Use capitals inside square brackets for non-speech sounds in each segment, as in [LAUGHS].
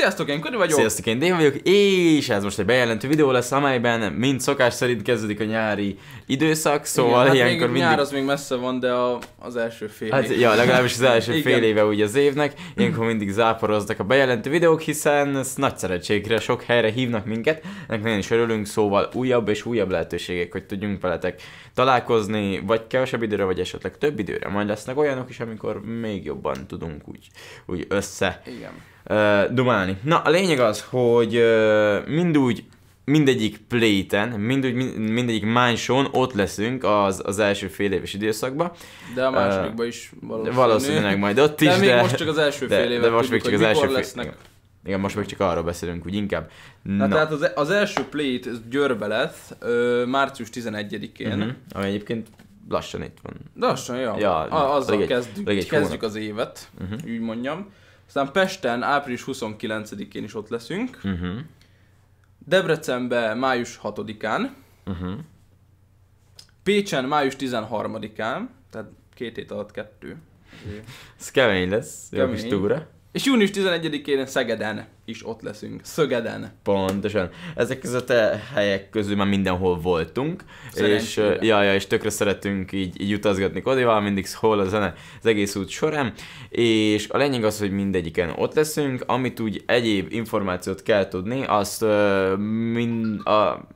Sziasztok, én Kori vagyok. Sziasztok, én Dave vagyok, és ez most egy bejelentő videó lesz, amelyben mind szokás szerint kezdődik a nyári időszak, szóval Igen, hát ilyenkor mindig... nyár az még messze van, de a, az első fél hát, Ja, legalábbis az első [LAUGHS] Igen. fél éve úgy az évnek, [LAUGHS] ilyenkor mindig záporoznak a bejelentő videók, hiszen ez nagy szeretségre sok helyre hívnak minket, ennek nagyon is örülünk, szóval újabb és újabb lehetőségek, hogy tudjunk veletek találkozni, vagy kevesebb időre, vagy esetleg több időre. Majd lesznek olyanok is, amikor még jobban tudunk úgy, úgy össze. Igen uh, dumálni. Na, a lényeg az, hogy uh, mindúgy mindegyik pléten, mindúgy, mind, mindegyik mánson ott leszünk az, az első fél éves időszakban. De a másodikban uh, is valószínű. valószínűleg majd ott de is, még de... most csak az első fél éve de, de most tudjuk, még csak az első fél... lesznek. Igen. Igen, most még csak arról beszélünk, úgy inkább. Na, Na. tehát az, e- az első plét Győrbe lesz ö, március 11-én. Uh-huh. Mhm. Ami egyébként lassan itt van. Lassan, jó. Ja, ja azzal egy, kezdjük, egy kezdjük az évet, uh-huh. úgy mondjam. Aztán Pesten április 29-én is ott leszünk. Uh-huh. Mhm. Debrecenbe május 6-án. Uh-huh. Mhm. Pécsen május 13-án, tehát két hét alatt kettő. Ez kemény lesz, kemény. jó kis túra. És június 11-én Szegeden is ott leszünk. Szögeden. Pontosan. Ezek között a helyek közül már mindenhol voltunk. Szerencsére. És, ja, ja, és tökre szeretünk így, így utazgatni Kodival, mindig hol a zene az egész út során. És a lényeg az, hogy mindegyiken ott leszünk. Amit úgy egyéb információt kell tudni, azt uh, mind, a,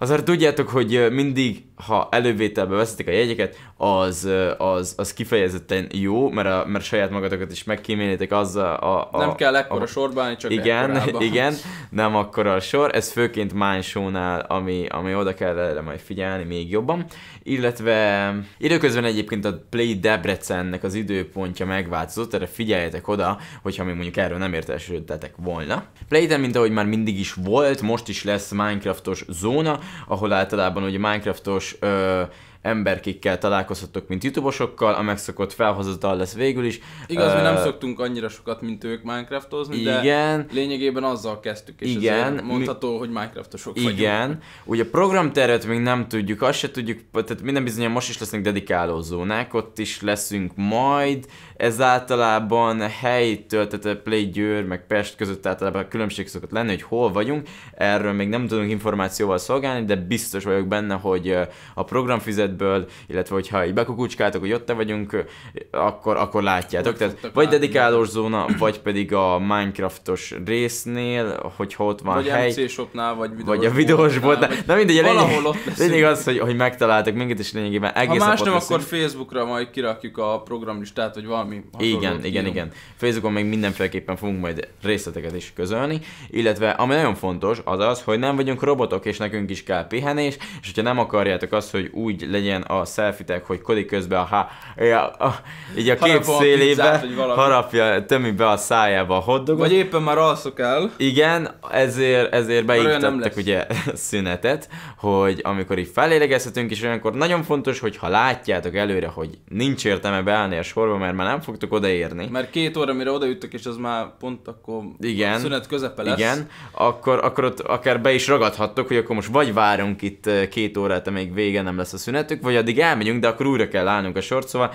Azért tudjátok, hogy mindig, ha elővételbe veszitek a jegyeket, az, az, az kifejezetten jó, mert, a, mert saját magatokat is megkímélitek azzal a, a... Nem kell ekkora a, sorban, csak Igen, ekkorában. igen, nem akkora a sor. Ez főként Mindshow-nál, ami, ami oda kell erre majd figyelni még jobban. Illetve időközben egyébként a Play Debrecennek az időpontja megváltozott, erre figyeljetek oda, hogyha mi mondjuk erről nem értesültetek volna. Playden, mint ahogy már mindig is volt, most is lesz Minecraftos zóna, ahol általában ugye Minecraftos ö, emberkikkel találkozhatok, mint youtubosokkal, a megszokott felhozatal lesz végül is. Igaz, uh, mi nem szoktunk annyira sokat, mint ők Minecraftozni, igen, de lényegében azzal kezdtük, és igen, mondható, mi, hogy Minecraftosok igen, vagyunk. Igen, ugye programtervet még nem tudjuk, azt se tudjuk, tehát minden bizony most is lesznek dedikáló zónák, ott is leszünk majd, ez általában helytől, tehát a Play Győr, meg Pest között általában a különbség szokott lenni, hogy hol vagyunk, erről még nem tudunk információval szolgálni, de biztos vagyok benne, hogy a programfizet helyzetből, illetve hogyha így bekukucskátok, hogy ott te vagyunk, akkor, akkor látjátok. Tehát vagy látni. dedikálós zóna, vagy pedig a Minecraftos résznél, hogy ott van vagy hely. Vagy vagy videós Vagy a videós boltnál. Na mindegy, lényeg, ott Lényeg az, hogy, hogy megtaláltak minket, és lényegében egész Ha más nem, akkor Facebookra majd kirakjuk a programlistát, vagy valami Igen, igen, írunk. igen. Facebookon még mindenféleképpen fogunk majd részleteket is közölni, illetve ami nagyon fontos, az az, hogy nem vagyunk robotok, és nekünk is kell pihenés, és hogyha nem akarjátok azt, hogy úgy legyen legyen a szelfitek hogy Kodi közben a, há, Ja, a, így a két szélébe a pizzát, harapja, tömi be a szájába a hoddogot. Vagy éppen már alszok el. Igen, ezért, ezért beiktattak ugye szünetet, hogy amikor így felélegezhetünk, és olyankor nagyon fontos, hogy ha látjátok előre, hogy nincs értelme beállni a sorba, mert már nem fogtok odaérni. Mert két óra, mire odaüttök és az már pont akkor igen, a szünet közepe lesz. Igen, akkor, akkor ott akár be is ragadhattok, hogy akkor most vagy várunk itt eh, két órát, amíg vége nem lesz a szünet, elérhetők, vagy addig elmegyünk, de akkor újra kell állnunk a sort, szóval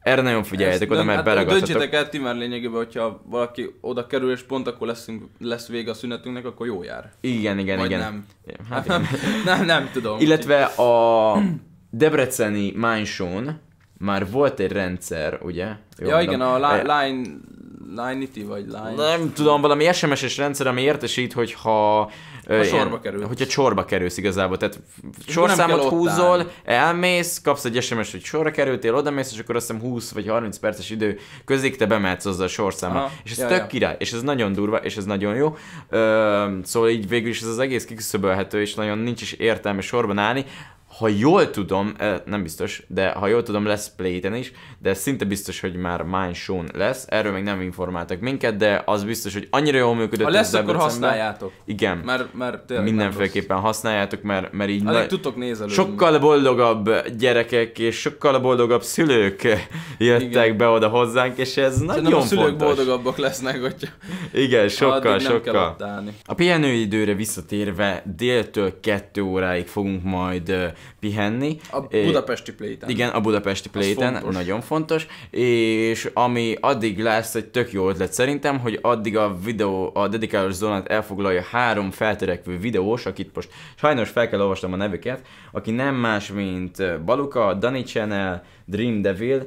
erre nagyon figyeljetek oda, mert hát beragadhatok. Döntsétek el ti már lényegében, hogyha valaki oda kerül, és pont akkor leszünk, lesz vége a szünetünknek, akkor jó jár. Igen, igen, Majd igen. nem. Hát, nem, nem tudom. Illetve a debreceni Mánysón már volt egy rendszer, ugye? Jó, ja, mondom. igen, a line line vagy Line? Nem tudom, valami SMS-es rendszer, ami értesít, hogy Ha sorba kerülsz. Hogyha sorba kerülsz igazából, tehát sorszámot húzol, elmész, kapsz egy sms hogy sorra kerültél, odamész, és akkor azt hiszem 20 vagy 30 perces idő közig te bemehetsz azzal a sorszámmal. És ez ja, tök ja. király, és ez nagyon durva, és ez nagyon jó. Ö, szóval így végül is ez az egész kiküszöbölhető, és nagyon nincs is értelme sorban állni ha jól tudom, eh, nem biztos, de ha jól tudom, lesz play is, de szinte biztos, hogy már Mind Shown lesz. Erről még nem informáltak minket, de az biztos, hogy annyira jól működött. Ha lesz, akkor használjátok. Igen. Mert, mert Mindenféleképpen használjátok, mert, mert így... Alig tudtok nézelődni. Sokkal boldogabb gyerekek és sokkal boldogabb szülők [LAUGHS] jöttek Igen. be oda hozzánk, és ez Szerintem nagyon a szülők fontos. boldogabbak lesznek, hogyha... Igen, sokkal, sokkal. A pihenőidőre visszatérve déltől kettő óráig fogunk majd pihenni. A budapesti pléten. Igen, a budapesti pléten, fontos. nagyon fontos, és ami addig lesz egy tök jó ötlet szerintem, hogy addig a videó, a dedikálós zónát elfoglalja három feltörekvő videós, akit most sajnos fel kell olvastam a nevüket, aki nem más, mint Baluka, Dani Channel, Dream Devil,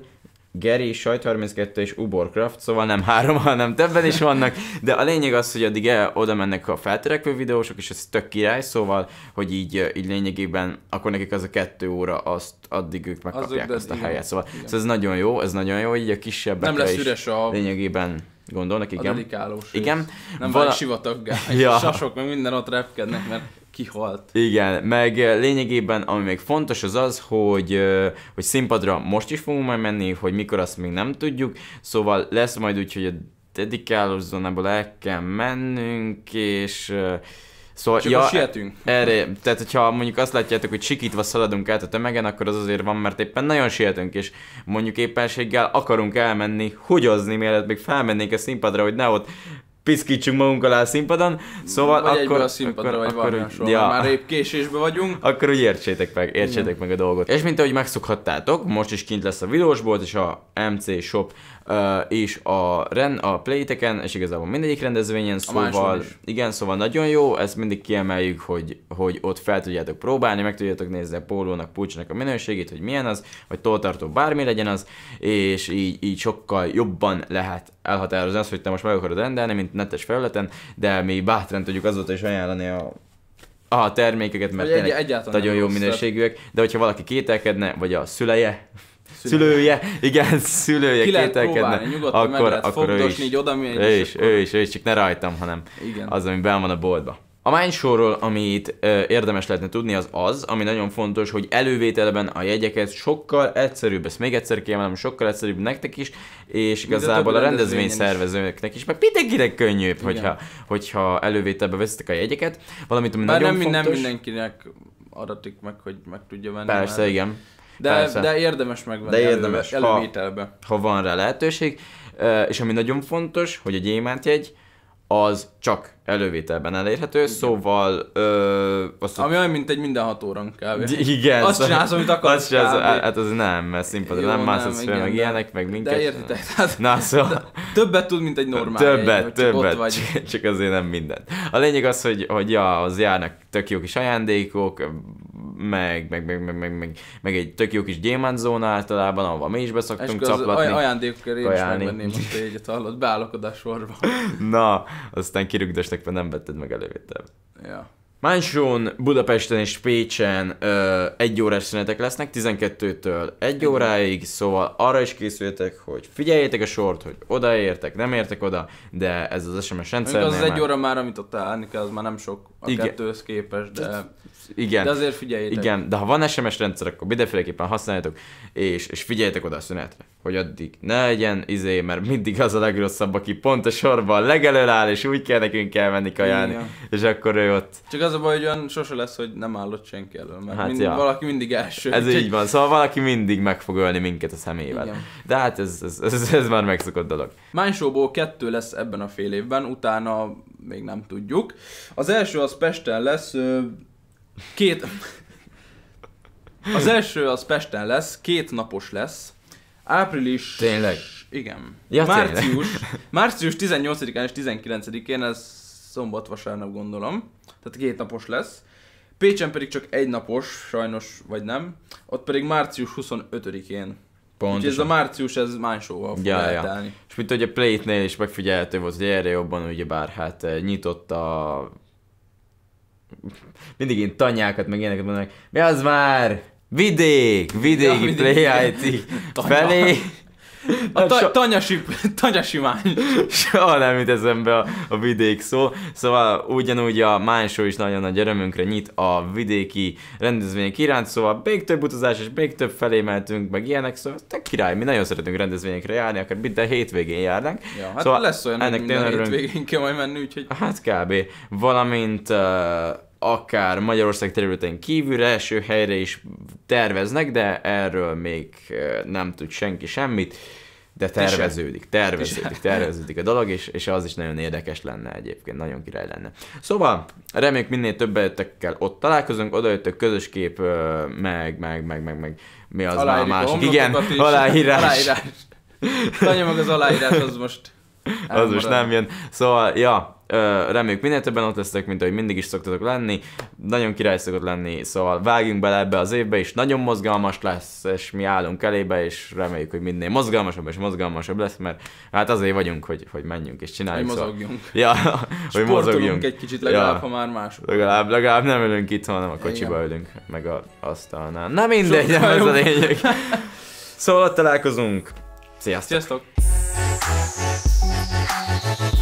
Geri, Sajt32 és Uborcraft, szóval nem három, [LAUGHS] hanem többen is vannak, de a lényeg az, hogy addig el, oda mennek a feltörekvő videósok, és ez tök király, szóval, hogy így, így lényegében, akkor nekik az a kettő óra, azt addig ők megkapják azt a igen, helyet. Szóval, igen. szóval ez nagyon jó, ez nagyon jó, így a kisebbekre Nem lesz üres a... Lényegében Gondolnak, igen. A dedikálós Igen. Rész. Nem van sivataggá, [LAUGHS] ja. sasok, meg minden ott repkednek, mert kihalt. Igen, meg eh, lényegében ami még fontos az az, hogy, eh, hogy színpadra most is fogunk majd menni, hogy mikor azt még nem tudjuk, szóval lesz majd úgy, hogy a dedikálós zónából el kell mennünk, és eh, Szóval, Csak ja, sietünk. Erre, tehát hogyha mondjuk azt látjátok, hogy sikítva szaladunk át a tömegen, akkor az azért van, mert éppen nagyon sietünk, és mondjuk éppenséggel akarunk elmenni, hugyozni, mielőtt még felmennénk a színpadra, hogy ne ott piszkítsunk magunk alá a színpadon, szóval vagy akkor... a színpadra, akkor, vagy akkor, ja. már épp késésbe vagyunk. Akkor úgy értsétek meg, értsétek Igen. meg a dolgot. És mint ahogy megszokhattátok, most is kint lesz a videósbolt és a MC Shop és a, ren, a playteken, és igazából mindegyik rendezvényen, szóval, igen, szóval nagyon jó, ezt mindig kiemeljük, hogy, hogy ott fel tudjátok próbálni, meg tudjátok nézni a pólónak, pulcsnak a minőségét, hogy milyen az, vagy toltartó bármi legyen az, és így, így sokkal jobban lehet elhatározni azt, hogy te most meg akarod rendelni, mint netes felületen, de mi bátran tudjuk azóta is ajánlani a a termékeket, mert egy, nagyon jó minőségűek, de hogyha valaki kételkedne, vagy a szüleje, Szülője, igen, szülője Ki lehet próbálni, nyugodtan akkor, meg lehet akkor fogdosni, így oda ő, is, akkor... ő is, ő is, csak ne rajtam, hanem igen. az, ami benn van a boltba. A mindshow amit ö, érdemes lehetne tudni, az az, ami nagyon fontos, hogy elővételben a jegyeket sokkal egyszerűbb, ezt még egyszer kiemelem, sokkal egyszerűbb nektek is, és igazából a rendezvény szervezőknek is, meg mindenkinek könnyűbb, hogyha, hogyha elővételbe veszitek a jegyeket. Valamit, ami Bár nagyon nem, fontos. nem mindenkinek adatik meg, hogy meg tudja venni. Persze, már. igen. De, de érdemes megvenni de érdemes, elő, elővételbe. Ha, ha van rá lehetőség. És ami nagyon fontos, hogy a jegy, az csak elővételben elérhető, igen. szóval... Ö, azt Ami olyan, mint egy minden óran kb. Igen. Azt szóval, csinálsz, amit akarsz azt csinálsz, Hát az nem, mert színpadra nem mász, fel, meg de, ilyenek, meg minket. De értitek, tehát Na, szóval, többet tud, mint egy normál Többet, hely, többet, vagy. Csak, csak azért nem mindent. A lényeg az, hogy, hogy ja, az járnak tök jó kis ajándékok, meg, meg, meg, meg, meg, meg, meg egy tök jó kis gyémántzóna általában, ahova mi is beszoktunk csaplatni. caplatni. Az ajándékokért én is megvenném azt a hallott, beállok sorba. [LAUGHS] Na, aztán kirugdosnak, mert nem vetted meg elővétel. Ja. Mánsón, Budapesten és Pécsen ö, egy órás szünetek lesznek 12-től egy óráig, szóval arra is készültek, hogy figyeljétek a sort, hogy odaértek, nem értek oda, de ez az SMS rendszer. Az, az egy óra már, amit ott állni kell, az már nem sok a Igen. kettőhöz képest, de igen. De azért figyeljétek. Igen, de ha van SMS rendszer, akkor mindenféleképpen használjátok, és, és figyeljetek oda a szünetre, hogy addig ne legyen izé, mert mindig az a legrosszabb, aki pont a sorban legelől áll, és úgy kell nekünk elmenni kajálni, és akkor ő ott. Csak az a baj, hogy olyan sose lesz, hogy nem állott senki elől, mert hát mindig, ja. valaki mindig első. Ez így van, szóval valaki mindig meg fog ölni minket a szemével. Igen. De hát ez, ez, ez, ez már megszokott dolog. mindshow kettő lesz ebben a fél évben, utána még nem tudjuk. Az első az Pesten lesz, Két... Az első az Pesten lesz, két napos lesz. Április... Tényleg? Igen. Ja, március, tényleg. március 18-án [LAUGHS] és 19-én, ez szombat-vasárnap gondolom. Tehát két napos lesz. Pécsen pedig csak egy napos, sajnos, vagy nem. Ott pedig március 25-én. Pontosan. Úgyhogy ez a március, ez másóval fog ja, ja. És mint hogy a Plate-nél is megfigyelhető volt, hogy erre jobban, ugye bár hát eh, nyitott a mindig én tanyákat, meg ilyeneket mondanak, mi az már? Vidék, vidéki ja, Play IT [LAUGHS] felé. A ta- tanyasi, tanyasimány. Soha nem jut eszembe a, a vidék szó. Szóval ugyanúgy a Mánsó is nagyon nagy örömünkre nyit a vidéki rendezvények iránt, szóval még több utazás és még több felé mehetünk, meg ilyenek, szóval te király, mi nagyon szeretünk rendezvényekre járni, akár de hétvégén járnánk. Ja, hát szóval lesz olyan, ennek minden hétvégén kell majd menni, úgyhogy... Hát kb. Valamint uh, akár Magyarország területén kívülre eső helyre is terveznek, de erről még nem tud senki semmit, de terveződik, terveződik, terveződik a dolog, és, és az is nagyon érdekes lenne egyébként, nagyon király lenne. Szóval, reméljük minél több jöttekkel ott találkozunk, oda jöttök közös kép, meg, meg, meg, meg, meg, mi az már a másik, igen, is. aláírás. aláírás. Tanya meg az aláírás, az most elmarad. Az most nem jön. Szóval, ja, reméljük minél többen ott lesztek, mint ahogy mindig is szoktatok lenni. Nagyon király szokott lenni, szóval vágjunk bele ebbe az évbe és nagyon mozgalmas lesz, és mi állunk elébe, és reméljük, hogy minél mozgalmasabb és mozgalmasabb lesz, mert hát azért vagyunk, hogy, hogy menjünk és csináljuk. Hogy szóval- mozogjunk. Szóval. [LAUGHS] Ja, hogy mozogjunk. egy kicsit legalább, ja. ha már más. Legalább, legalább nem ülünk itt, hanem a kocsiba Igen. ülünk, meg a asztalnál. Na mindegy, nem ez a lényeg. [LAUGHS] Szóval ott találkozunk. Sziasztok! Sziasztok.